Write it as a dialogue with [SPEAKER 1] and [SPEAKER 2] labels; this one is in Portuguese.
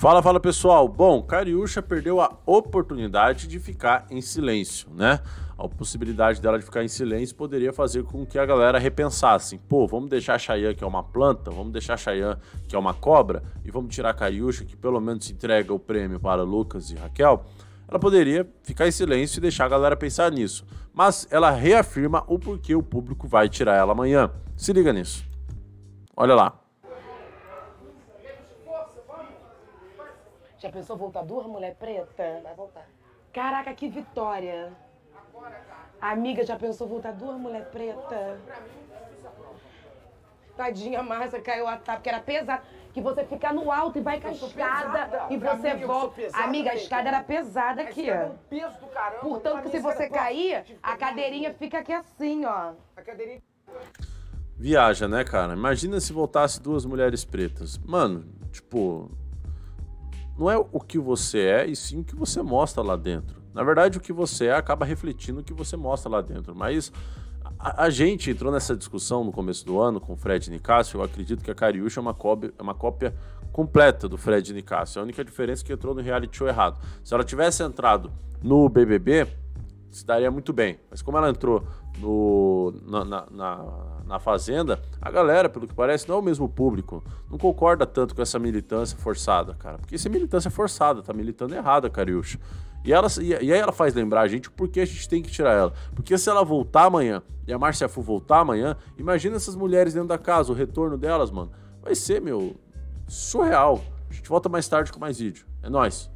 [SPEAKER 1] Fala, fala pessoal. Bom, Cariúcha perdeu a oportunidade de ficar em silêncio, né? A possibilidade dela de ficar em silêncio poderia fazer com que a galera repensasse: pô, vamos deixar a Chayanne, que é uma planta, vamos deixar a Chayanne, que é uma cobra, e vamos tirar a Cariúcha, que pelo menos entrega o prêmio para Lucas e Raquel. Ela poderia ficar em silêncio e deixar a galera pensar nisso, mas ela reafirma o porquê o público vai tirar ela amanhã. Se liga nisso. Olha lá.
[SPEAKER 2] Já pensou voltar duas mulher preta? Vai voltar. Caraca, que vitória. Agora, cara. Amiga, já pensou voltar duas mulher preta? Nossa, pra mim, Tadinha massa, caiu a tapa, que era pesado. Que você fica no alto e vai com a escada e você mim, volta. Amiga, a escada era pesada aqui. Era um peso do caramba. Portanto, que se você cair, a cadeirinha fica aqui assim, ó. A cadeirinha. Viaja,
[SPEAKER 1] né, cara? Imagina se voltasse duas mulheres pretas. Mano, tipo, não é o que você é, e sim o que você mostra lá dentro. Na verdade, o que você é acaba refletindo o que você mostra lá dentro. Mas a, a gente entrou nessa discussão no começo do ano com o Fred Nicásio. Eu acredito que a Cariúcha é uma, cópia, é uma cópia completa do Fred Nicásio. A única diferença é que entrou no reality show errado. Se ela tivesse entrado no BBB, se daria muito bem. Mas como ela entrou no, na, na, na na Fazenda, a galera, pelo que parece, não é o mesmo público. Não concorda tanto com essa militância forçada, cara. Porque isso é militância forçada, tá militando errada, Cariúcho. E, ela, e, e aí ela faz lembrar a gente o porquê a gente tem que tirar ela. Porque se ela voltar amanhã e a Márcia Fu voltar amanhã, imagina essas mulheres dentro da casa, o retorno delas, mano. Vai ser, meu, surreal. A gente volta mais tarde com mais vídeo. É nóis!